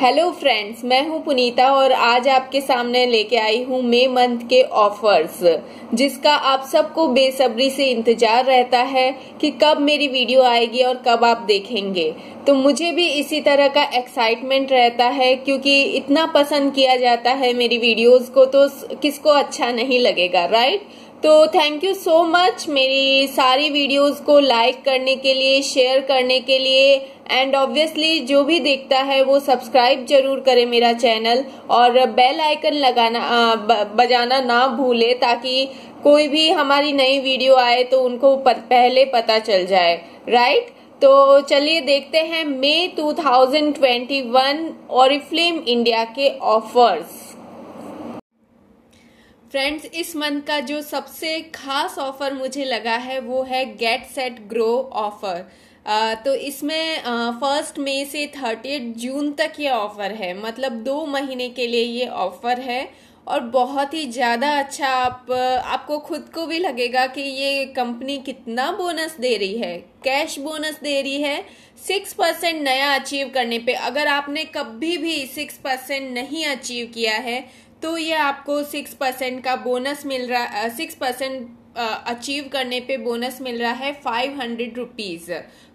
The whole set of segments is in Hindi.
हेलो फ्रेंड्स मैं हूं पुनीता और आज आपके सामने लेके आई हूं मई मंथ के ऑफर्स जिसका आप सबको बेसब्री से इंतजार रहता है कि कब मेरी वीडियो आएगी और कब आप देखेंगे तो मुझे भी इसी तरह का एक्साइटमेंट रहता है क्योंकि इतना पसंद किया जाता है मेरी वीडियोस को तो किसको अच्छा नहीं लगेगा राइट तो थैंक यू सो मच मेरी सारी वीडियोस को लाइक करने के लिए शेयर करने के लिए एंड ऑब्वियसली जो भी देखता है वो सब्सक्राइब जरूर करे मेरा चैनल और बेल आइकन लगाना बजाना ना भूले ताकि कोई भी हमारी नई वीडियो आए तो उनको पहले पता चल जाए राइट तो चलिए देखते हैं मई 2021 और ट्वेंटी इंडिया के ऑफर्स फ्रेंड्स इस मंथ का जो सबसे खास ऑफर मुझे लगा है वो है गेट सेट ग्रो ऑफर तो इसमें फर्स्ट मई से थर्टी जून तक ये ऑफ़र है मतलब दो महीने के लिए ये ऑफ़र है और बहुत ही ज़्यादा अच्छा आप आपको खुद को भी लगेगा कि ये कंपनी कितना बोनस दे रही है कैश बोनस दे रही है सिक्स परसेंट नया अचीव करने पे अगर आपने कभी भी सिक्स परसेंट नहीं अचीव किया है तो ये आपको सिक्स परसेंट का बोनस मिल रहा सिक्स परसेंट अचीव करने पे बोनस मिल रहा है five hundred rupees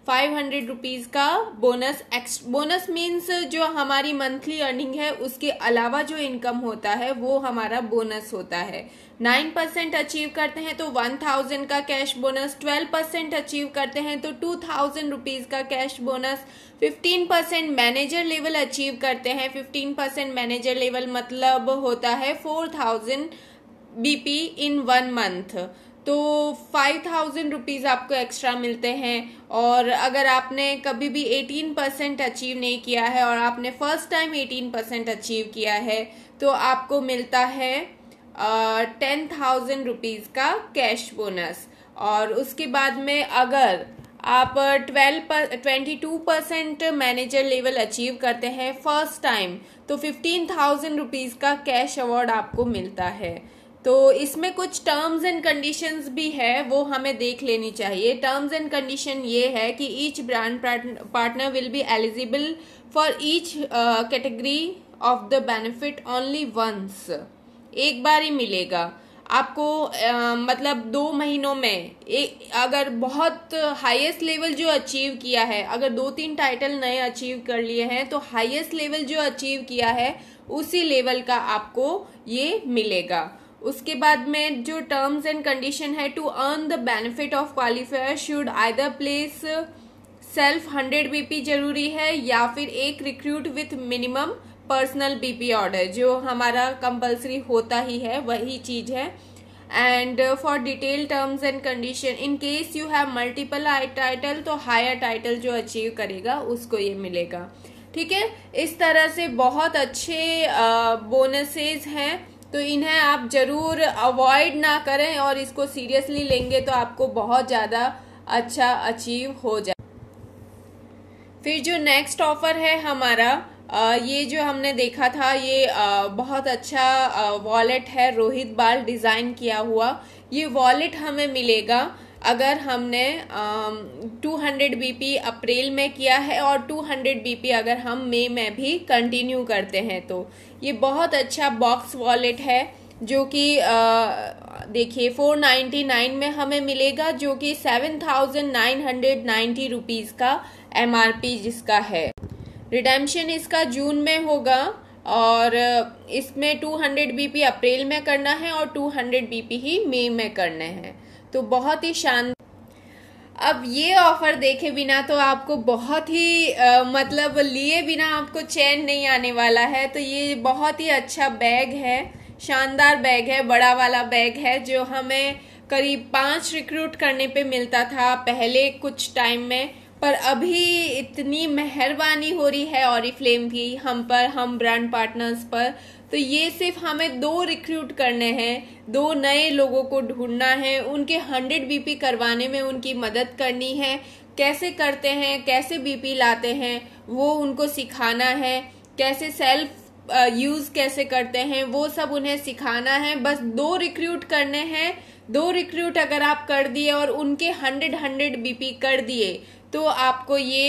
five hundred rupees का बोनस एक्स बोनस मीन्स जो हमारी मंथली अर्निंग है उसके अलावा जो इनकम होता है वो हमारा बोनस होता है नाइन परसेंट अचीव करते हैं तो वन थाउजेंड का cash bonus twelve percent achieve करते हैं तो टू थाउजेंड रुपीज़ का cash bonus fifteen percent manager level achieve करते हैं फिफ्टीन परसेंट मैनेजर लेवल मतलब होता है four thousand BP in one month तो फाइव थाउजेंड रुपीज़ आपको एक्स्ट्रा मिलते हैं और अगर आपने कभी भी एटीन परसेंट अचीव नहीं किया है और आपने first time eighteen percent achieve किया है तो आपको मिलता है टेन थाउजेंड रुपीज़ का कैश बोनस और उसके बाद में अगर आप ट्वेल्व पर twenty two percent manager level achieve करते हैं फर्स्ट टाइम तो फिफ्टीन थाउजेंड रुपीज़ का कैश अवार्ड आपको मिलता है तो इसमें कुछ टर्म्स एंड कंडीशंस भी है वो हमें देख लेनी चाहिए टर्म्स एंड कंडीशन ये है कि each brand partner will be eligible for each category of the benefit only once एक बार ही मिलेगा आपको आ, uh, मतलब दो महीनों में एक अगर बहुत हाईएस्ट लेवल जो अचीव किया है अगर दो तीन टाइटल नए अचीव कर लिए हैं तो हाईएस्ट लेवल जो अचीव किया है उसी लेवल का आपको ये मिलेगा उसके बाद में जो टर्म्स एंड कंडीशन है to earn the benefit of qualifier should either place self hundred BP जरूरी है या फिर एक recruit with minimum personal BP order जो हमारा कंपलसरी होता ही है वही चीज है and for detail terms and condition in case you have multiple title तो हायर टाइटल जो अचीव करेगा उसको ये मिलेगा ठीक है इस तरह से बहुत अच्छे बोनसेस हैं तो इन्हें आप ज़रूर अवॉइड ना करें और इसको सीरियसली लेंगे तो आपको बहुत ज़्यादा अच्छा अचीव हो जाए फिर जो नेक्स्ट ऑफ़र है हमारा आ, ये जो हमने देखा था ये आ, बहुत अच्छा वॉलेट है रोहित बाल डिज़ाइन किया हुआ ये वॉलेट हमें मिलेगा अगर हमने two hundred B P April में किया है और टू हंड्रेड बी पी अगर हम मई में भी कंटिन्यू करते हैं तो ये बहुत अच्छा बॉक्स वॉलेट है जो कि देखिए फोर नाइन्टी नाइन में हमें मिलेगा जो कि seven thousand nine hundred ninety rupees का एम आर पी जिसका है रिडेम्पशन इसका जून में होगा और इसमें two hundred B P April में करना है और टू हंड्रेड बी पी ही मई में करने हैं तो बहुत ही शान अब ये ऑफ़र देखे बिना तो आपको बहुत ही आ, मतलब लिए बिना आपको चैन नहीं आने वाला है तो ये बहुत ही अच्छा बैग है शानदार बैग है बड़ा वाला बैग है जो हमें करीब पाँच रिक्रूट करने पे मिलता था पहले कुछ टाइम में पर अभी इतनी मेहरबानी हो रही है और फ्लेम की हम पर हम ब्रांड पार्टनर्स पर तो ये सिर्फ हमें दो रिक्रूट करने हैं दो नए लोगों को ढूंढना है उनके हंड्रेड बीपी करवाने में उनकी मदद करनी है कैसे करते हैं कैसे बीपी लाते हैं वो उनको सिखाना है कैसे सेल्फ यूज कैसे करते हैं वो सब उन्हें सिखाना है बस दो रिक्रूट करने हैं दो रिक्रूट अगर आप कर दिए और उनके हंड्रेड हंड्रेड बीपी कर दिए तो आपको ये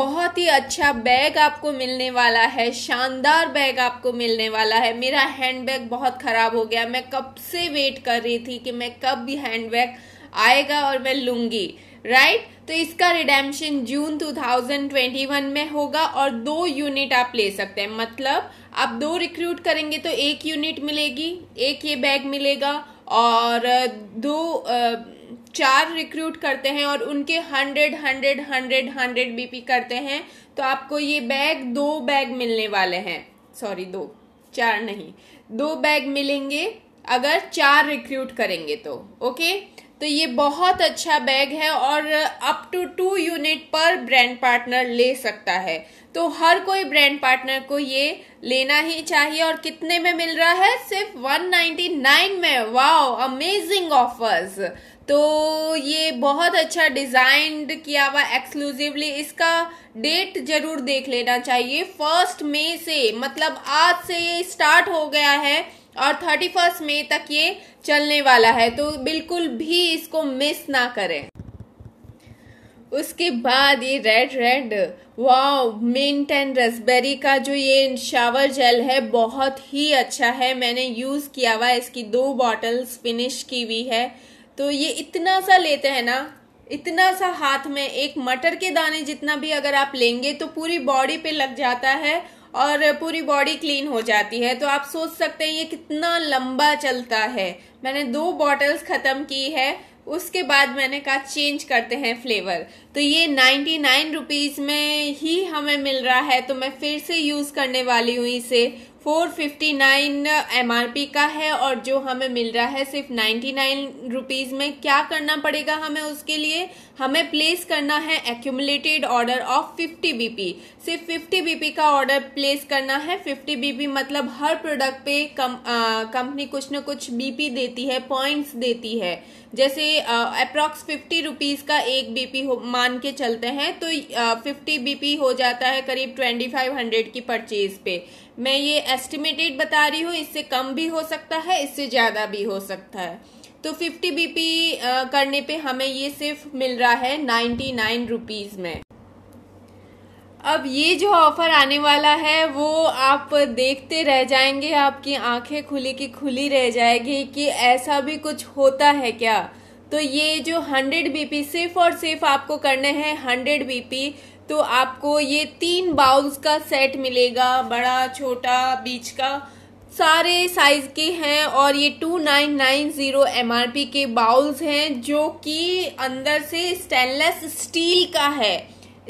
बहुत ही अच्छा बैग आपको मिलने वाला है शानदार बैग आपको मिलने वाला है मेरा हैंड बैग बहुत ख़राब हो गया मैं कब से वेट कर रही थी कि मैं कब भी हैंड बैग आएगा और मैं लूँगी राइट right? तो इसका रिडेम्पशन जून 2021 में होगा और दो यूनिट आप ले सकते हैं मतलब आप दो रिक्रूट करेंगे तो एक यूनिट मिलेगी एक ये बैग मिलेगा और दो आ, चार रिक्रूट करते हैं और उनके hundred hundred hundred hundred BP करते हैं तो आपको ये बैग दो बैग मिलने वाले हैं सॉरी दो चार नहीं दो बैग मिलेंगे अगर चार रिक्रूट करेंगे तो ओके तो ये बहुत अच्छा बैग है और अप टू टू यूनिट पर ब्रांड पार्टनर ले सकता है तो हर कोई ब्रांड पार्टनर को ये लेना ही चाहिए और कितने में मिल रहा है सिर्फ 199 में वाओ अमेजिंग ऑफर्स तो ये बहुत अच्छा डिज़ाइंड किया हुआ एक्सक्लूसिवली इसका डेट जरूर देख लेना चाहिए फर्स्ट मई से मतलब आज से ये स्टार्ट हो गया है और थर्टी फर्स्ट मई तक ये चलने वाला है तो बिल्कुल भी इसको मिस ना करें उसके बाद ये red red wow mint and raspberry का जो ये शावर जेल है बहुत ही अच्छा है मैंने यूज़ किया हुआ इसकी दो बॉटल्स फिनिश की हुई है तो ये इतना सा लेते हैं ना इतना सा हाथ में एक मटर के दाने जितना भी अगर आप लेंगे तो पूरी बॉडी पे लग जाता है और पूरी बॉडी क्लीन हो जाती है तो आप सोच सकते हैं ये कितना लंबा चलता है मैंने दो बॉटल्स ख़त्म की है उसके बाद मैंने कहा चेंज करते हैं फ्लेवर तो ये नाइन्टी नाइन रुपीज़ में ही हमें मिल रहा है तो मैं फिर से यूज़ करने वाली हूँ इसे four fifty nine M R P का है और जो हमें मिल रहा है सिर्फ नाइन्टी नाइन रुपीज़ में क्या करना पड़ेगा हमें उसके लिए हमें प्लेस करना है accumulated order of fifty BP सिर्फ फिफ्टी बीपी का ऑर्डर प्लेस करना है फिफ्टी बीपी मतलब हर प्रोडक्ट पे कंपनी कुछ न कुछ बीपी देती है पॉइंट्स देती है जैसे अप्रॉक्स फिफ्टी रुपीज़ का एक बीपी मान के चलते हैं तो फिफ्टी बीपी हो जाता है करीब ट्वेंटी फाइव हंड्रेड की परचेज पे मैं ये एस्टिमेटेड बता रही हूँ इससे कम भी हो सकता है इससे ज़्यादा भी हो सकता है तो फिफ्टी बीपी करने पे हमें ये सिर्फ मिल रहा है नाइन्टी नाइन रुपीज़ में अब ये जो ऑफर आने वाला है वो आप देखते रह जाएंगे आपकी आंखें खुली की खुली रह जाएगी कि ऐसा भी कुछ होता है क्या तो ये जो 100 बीपी सिर्फ और सिर्फ आपको करने हैं 100 बीपी तो आपको ये तीन बाउल्स का सेट मिलेगा बड़ा छोटा बीच का सारे साइज के हैं और ये 2990 एमआरपी के बाउल्स हैं जो कि अंदर से स्टेनलेस स्टील का है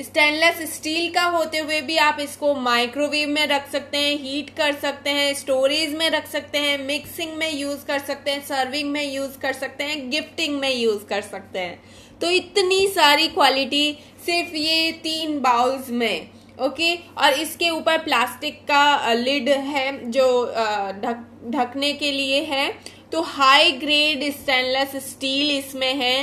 स्टेनलेस स्टील का होते हुए भी आप इसको माइक्रोवेव में रख सकते हैं हीट कर सकते हैं स्टोरेज में रख सकते हैं मिक्सिंग में यूज़ कर सकते हैं सर्विंग में यूज़ कर सकते हैं गिफ्टिंग में यूज़ कर सकते हैं तो इतनी सारी क्वालिटी सिर्फ ये तीन बाउल्स में ओके और इसके ऊपर प्लास्टिक का लिड है जो ढक ढकने के लिए है तो हाई ग्रेड स्टेनलेस स्टील इसमें है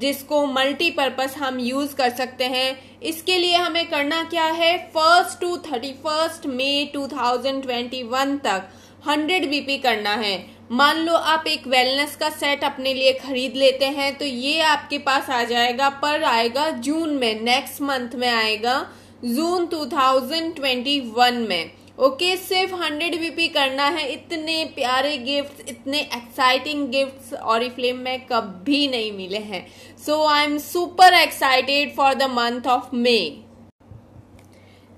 जिसको मल्टीपर्पज हम यूज कर सकते हैं इसके लिए हमें करना क्या है first to thirty first May two thousand twenty one तक हंड्रेड बीपी करना है मान लो आप एक वेलनेस का सेट अपने लिए खरीद लेते हैं तो ये आपके पास आ जाएगा पर आएगा जून में नेक्स्ट मंथ में आएगा जून 2021 में ओके okay, सिर्फ हंड्रेड बीपी करना है इतने प्यारे गिफ्ट्स इतने एक्साइटिंग गिफ्ट्स और फ्लेम में कभी नहीं मिले हैं so I am super excited for the month of May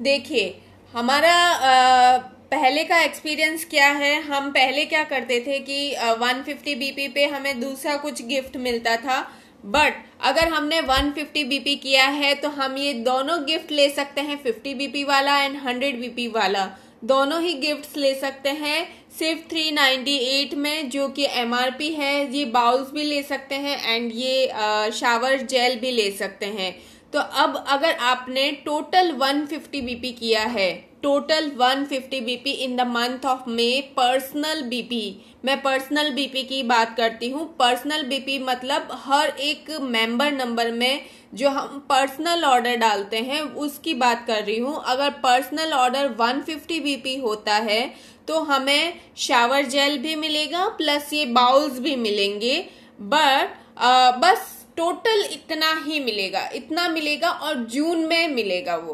देखिए हमारा आ, पहले का एक्सपीरियंस क्या है हम पहले क्या करते थे कि वन फिफ्टी बीपी पे हमें दूसरा कुछ गिफ्ट मिलता था बट अगर हमने 150 बीपी किया है तो हम ये दोनों गिफ्ट ले सकते हैं 50 बीपी वाला एंड 100 बीपी वाला दोनों ही गिफ्ट्स ले सकते हैं सिर्फ थ्री नाइन्टी एट में जो कि एम आर पी है ये बाउल्स भी ले सकते हैं एंड ये शावर जेल भी ले सकते हैं तो अब अगर आपने total one fifty B P किया है total 150 BP in the month of May personal BP मैं पर्सनल बीपी की बात करती हूँ पर्सनल बीपी मतलब हर एक मेंबर नंबर में जो हम पर्सनल ऑर्डर डालते हैं उसकी बात कर रही हूँ अगर पर्सनल ऑर्डर 150 फिफ्टी होता है तो हमें शावर जेल भी मिलेगा प्लस ये बाउल्स भी मिलेंगे बट बस टोटल इतना ही मिलेगा इतना मिलेगा और जून में मिलेगा वो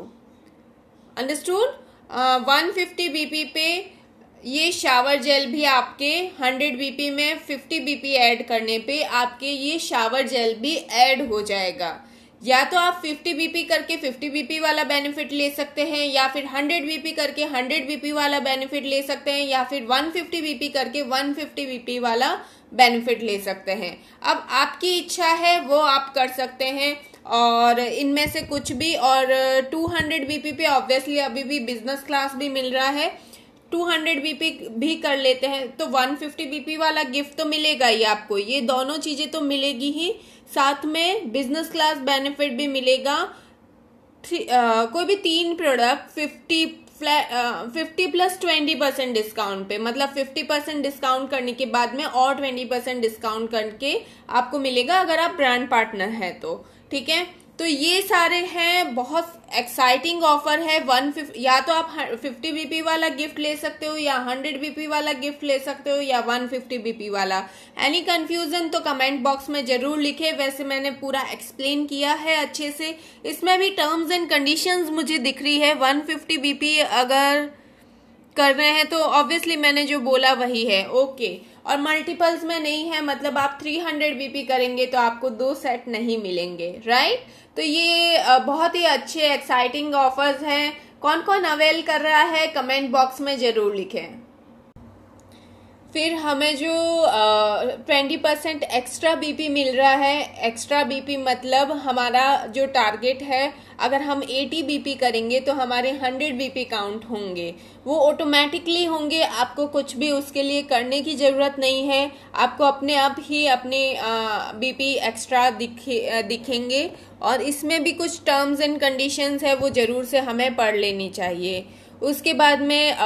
अंडरस्टूड वन फिफ्टी बीपी पे ये शावर जेल भी आपके 100 बीपी में 50 बीपी ऐड करने पे आपके ये शावर जेल भी ऐड हो जाएगा या तो आप 50 बीपी करके 50 बीपी वाला बेनिफिट ले सकते हैं या फिर 100 बीपी करके 100 बीपी वाला बेनिफिट ले सकते हैं या फिर 150 बीपी करके 150 बीपी वाला बेनिफिट ले सकते हैं अब आपकी इच्छा है वो आप कर सकते हैं और इनमें से कुछ भी और 200 बीपी पे ऑब्वियसली अभी भी बिजनेस क्लास भी मिल रहा है टू हंड्रेड बीपी भी कर लेते हैं तो वन फिफ्टी बीपी वाला गिफ्ट तो मिलेगा ही आपको ये दोनों चीज़ें तो मिलेगी ही साथ में बिजनेस क्लास बेनिफिट भी मिलेगा आ, कोई भी तीन product fifty fifty plus twenty percent discount पे मतलब फिफ्टी परसेंट डिस्काउंट करने के बाद में और ट्वेंटी परसेंट डिस्काउंट करके आपको मिलेगा अगर आप ब्रांड पार्टनर हैं तो ठीक है तो ये सारे हैं बहुत एक्साइटिंग ऑफर है वन या तो आप फिफ्टी बीपी वाला गिफ्ट ले सकते हो या हंड्रेड बीपी वाला गिफ्ट ले सकते हो या वन फिफ्टी बीपी वाला एनी कंफ्यूजन तो कमेंट बॉक्स में जरूर लिखे वैसे मैंने पूरा एक्सप्लेन किया है अच्छे से इसमें भी टर्म्स एंड कंडीशंस मुझे दिख रही है वन फिफ्टी बीपी अगर कर रहे हैं तो ऑब्वियसली मैंने जो बोला वही है ओके और मल्टीपल्स में नहीं है मतलब आप 300 बीपी करेंगे तो आपको दो सेट नहीं मिलेंगे राइट तो ये बहुत ही अच्छे एक्साइटिंग ऑफर्स हैं कौन कौन अवेल कर रहा है कमेंट बॉक्स में ज़रूर लिखें फिर हमें जो ट्वेंटी परसेंट एक्स्ट्रा बीपी मिल रहा है एक्स्ट्रा बीपी मतलब हमारा जो टारगेट है अगर हम एटी बीपी करेंगे तो हमारे हंड्रेड बीपी काउंट होंगे वो ऑटोमेटिकली होंगे आपको कुछ भी उसके लिए करने की ज़रूरत नहीं है आपको अपने आप ही अपने बीपी एक्स्ट्रा दिखे दिखेंगे और इसमें भी कुछ टर्म्स एंड कंडीशंस है वो ज़रूर से हमें पढ़ लेनी चाहिए उसके बाद में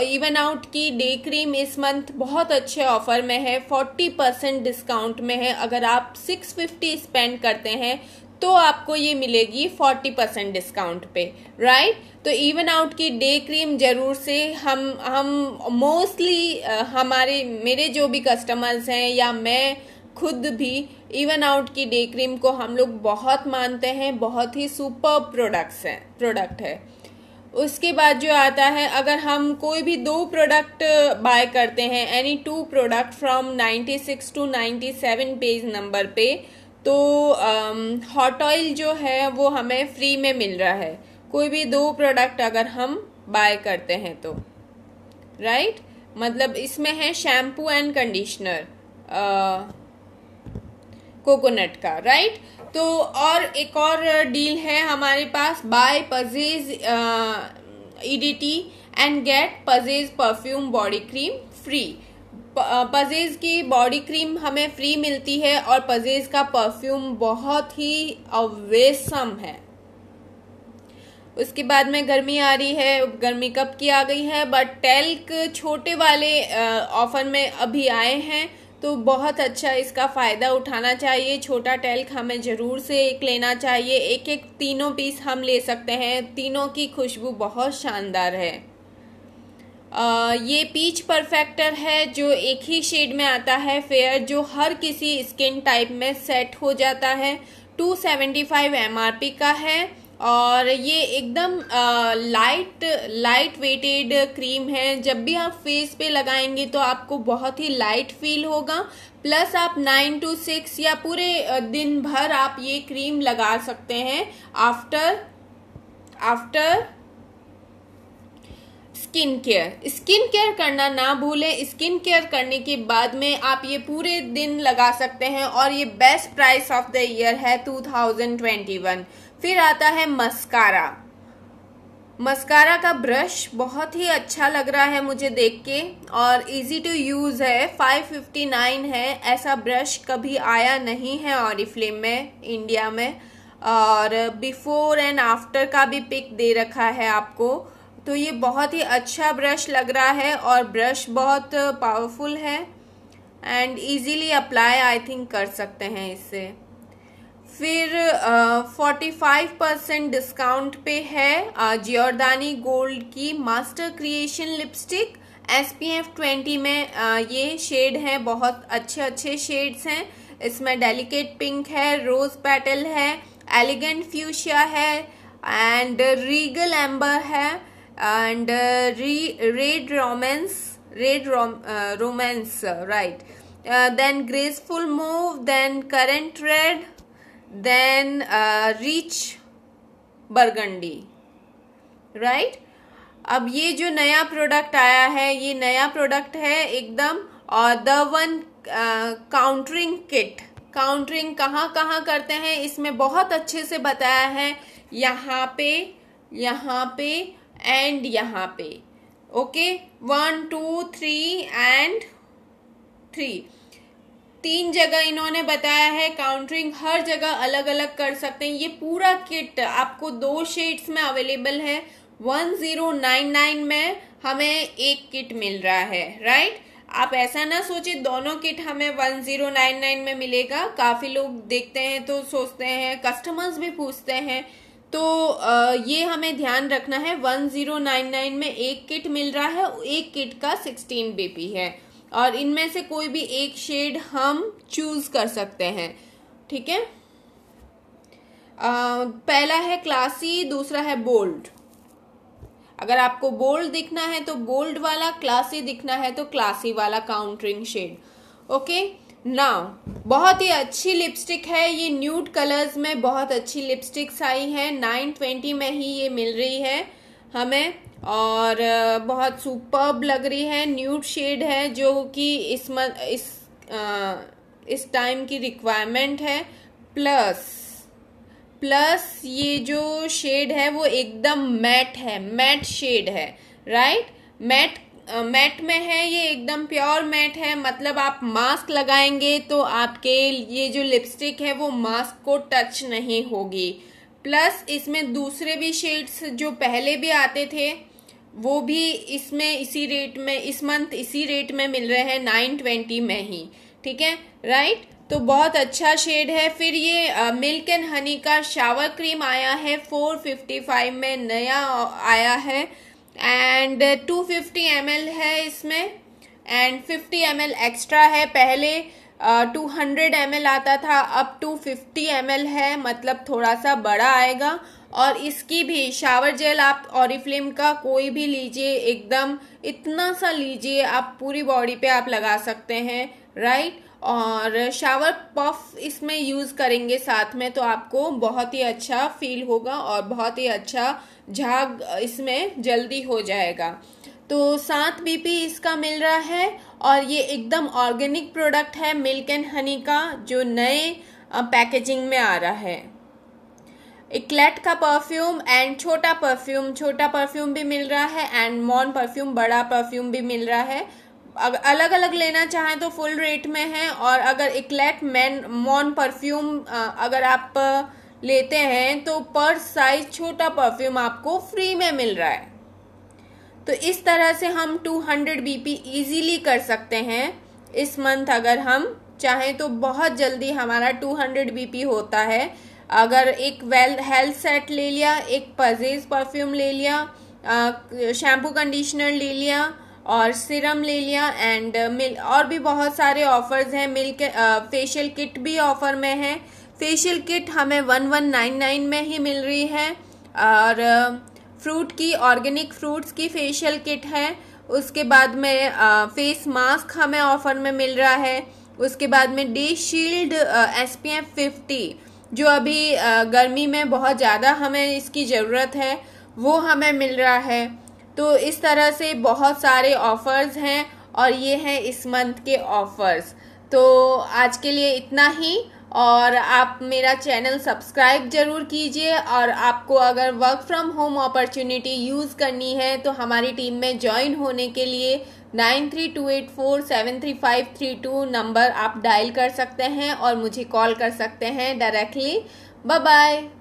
इवन आउट की डे क्रीम इस मंथ बहुत अच्छे ऑफर में है फोर्टी परसेंट डिस्काउंट में है अगर आप सिक्स फिफ्टी स्पेंड करते हैं तो आपको ये मिलेगी फोर्टी परसेंट डिस्काउंट पे राइट तो इवन आउट की डे क्रीम जरूर से हम हम मोस्टली हमारे मेरे जो भी कस्टमर्स हैं या मैं खुद भी इवन आउट की डे क्रीम को हम लोग बहुत मानते हैं बहुत ही सुपर प्रोडक्ट्स हैं प्रोडक्ट है उसके बाद जो आता है अगर हम कोई भी दो प्रोडक्ट बाय uh, करते हैं any two product from 96 to 97 page number पे तो हॉट um, ऑयल जो है वो हमें फ्री में मिल रहा है कोई भी दो प्रोडक्ट अगर हम बाय करते हैं तो राइट right? मतलब इसमें है शैम्पू एंड कंडीशनर कोकोनट का राइट तो और एक और डील है हमारे पास buy possess EDT and get possess perfume body cream free possess की बॉडी क्रीम हमें फ्री मिलती है और पजेज का परफ्यूम बहुत ही अवेसम है उसके बाद में गर्मी आ रही है गर्मी कब की आ गई है बट टेल्क छोटे वाले ऑफर uh, में अभी आए हैं तो बहुत अच्छा इसका फ़ायदा उठाना चाहिए छोटा टैल्क हमें ज़रूर से एक लेना चाहिए एक एक तीनों पीस हम ले सकते हैं तीनों की खुशबू बहुत शानदार है आ, ये पीच परफेक्टर है जो एक ही शेड में आता है फेयर जो हर किसी स्किन टाइप में सेट हो जाता है 275 एमआरपी का है और ये एकदम लाइट लाइट वेटेड क्रीम है जब भी आप फेस पे लगाएंगे तो आपको बहुत ही लाइट फील होगा प्लस आप नाइन टू सिक्स या पूरे दिन भर आप ये क्रीम लगा सकते हैं after after skin care skin care करना ना भूलें स्किन केयर करने के बाद में आप ये पूरे दिन लगा सकते हैं और ये best price of the year है 2021 फिर आता है मस्कारा मस्कारा का ब्रश बहुत ही अच्छा लग रहा है मुझे देख के और इजी टू यूज़ है 559 है ऐसा ब्रश कभी आया नहीं है ऑरिफ्लेम में इंडिया में और बिफोर एंड आफ्टर का भी पिक दे रखा है आपको तो ये बहुत ही अच्छा ब्रश लग रहा है और ब्रश बहुत पावरफुल है and easily apply I think कर सकते हैं इससे फिर फोर्टी फाइव परसेंट डिस्काउंट पे है जियोरदानी गोल्ड की master creation lipstick S P F twenty में uh, ये शेड है बहुत अच्छे अच्छे शेड्स हैं इसमें डेलिकेट पिंक है रोज पेटल है एलिगेंट फ्यूशिया है एंड रीगल एम्बर है and red romance red romance right then graceful move then currant red then uh, reach burgundy right अब ये जो नया प्रोडक्ट आया है ये नया प्रोडक्ट है एकदम और the one contouring kit contouring कहाँ कहाँ करते हैं इसमें बहुत अच्छे से बताया है यहाँ पे यहाँ पे एंड यहाँ पे okay one two three and three तीन जगह इन्होंने बताया है काउंटरिंग हर जगह अलग अलग कर सकते हैं ये पूरा किट आपको दो शेड्स में अवेलेबल है 1099 में हमें एक किट मिल रहा है राइट आप ऐसा ना सोचे दोनों किट हमें 1099 में मिलेगा काफ़ी लोग देखते हैं तो सोचते हैं कस्टमर्स भी पूछते हैं तो ये हमें ध्यान रखना है 1099 में एक किट मिल रहा है एक किट का 16 बीपी है और इनमें से कोई भी एक शेड हम चूज़ कर सकते हैं ठीक है पहला है क्लासी दूसरा है बोल्ड अगर आपको बोल्ड दिखना है तो बोल्ड वाला क्लासी दिखना है तो क्लासी वाला काउंटरिंग शेड ओके नाउ बहुत ही अच्छी लिपस्टिक है ये न्यूड कलर्स में बहुत अच्छी लिपस्टिक्स आई हैं नाइन ट्वेंटी में ही ये मिल रही है हमें और बहुत सुपर्ब लग रही है न्यूट शेड है जो कि इस म, इस आ, इस टाइम की रिक्वायरमेंट है प्लस प्लस ये जो शेड है वो एकदम मैट है मैट शेड है राइट मैट मैट में है ये एकदम प्योर मैट है मतलब आप मास्क लगाएंगे तो आपके ये जो लिपस्टिक है वो मास्क को टच नहीं होगी प्लस इसमें दूसरे भी शेड्स जो पहले भी आते थे वो भी इसमें इसी रेट में इस मंथ इसी रेट में मिल रहे हैं नाइन ट्वेंटी में ही ठीक है राइट तो बहुत अच्छा शेड है फिर ये मिल्क एंड हनी का शावर क्रीम आया है फोर फिफ्टी फाइव में नया आया है एंड टू फिफ्टी एम है इसमें एंड फिफ्टी एम एक्स्ट्रा है पहले टू हंड्रेड एम आता था अब टू फिफ्टी एम है मतलब थोड़ा सा बड़ा आएगा और इसकी भी शावर जेल आप ऑरिफ्लेम का कोई भी लीजिए एकदम इतना सा लीजिए आप पूरी बॉडी पे आप लगा सकते हैं राइट और शावर पफ इसमें यूज़ करेंगे साथ में तो आपको बहुत ही अच्छा फील होगा और बहुत ही अच्छा झाग इसमें जल्दी हो जाएगा तो सात बीपी इसका मिल रहा है और ये एकदम ऑर्गेनिक प्रोडक्ट है मिल्क एंड हनी का जो नए पैकेजिंग में आ रहा है इक्लेट का परफ्यूम एंड छोटा परफ्यूम छोटा परफ्यूम भी मिल रहा है एंड मॉन परफ्यूम बड़ा परफ्यूम भी मिल रहा है अगर अलग अलग लेना चाहें तो फुल रेट में है और अगर इक्लेट मैन मॉन परफ्यूम अगर आप लेते हैं तो पर साइज छोटा परफ्यूम आपको फ्री में मिल रहा है तो इस तरह से हम 200 बीपी इजीली कर सकते हैं इस मंथ अगर हम चाहें तो बहुत जल्दी हमारा 200 बीपी होता है अगर एक वेल हेल्थ सेट ले लिया एक पजेज परफ्यूम ले लिया शैम्पू कंडीशनर ले लिया और सिरम ले लिया एंड मिल uh, और भी बहुत सारे ऑफर्स हैं मिल्क फेशियल किट भी ऑफर में है फेशियल किट हमें वन वन नाइन नाइन में ही मिल रही है और फ्रूट की ऑर्गेनिक फ्रूट्स की फेशियल किट है उसके बाद में फेस मास्क हमें ऑफर में मिल रहा है उसके बाद में D shield S P F fifty जो अभी आ, गर्मी में बहुत ज़्यादा हमें इसकी ज़रूरत है वो हमें मिल रहा है तो इस तरह से बहुत सारे ऑफ़र्स हैं और ये हैं इस मंथ के ऑफ़र्स तो आज के लिए इतना ही और आप मेरा चैनल सब्सक्राइब ज़रूर कीजिए और आपको अगर work from home opportunity use करनी है तो हमारी टीम में ज्वाइन होने के लिए nine three two eight four seven three five three two number आप डायल कर सकते हैं और मुझे कॉल कर सकते हैं डायरेक्टली बाय बाय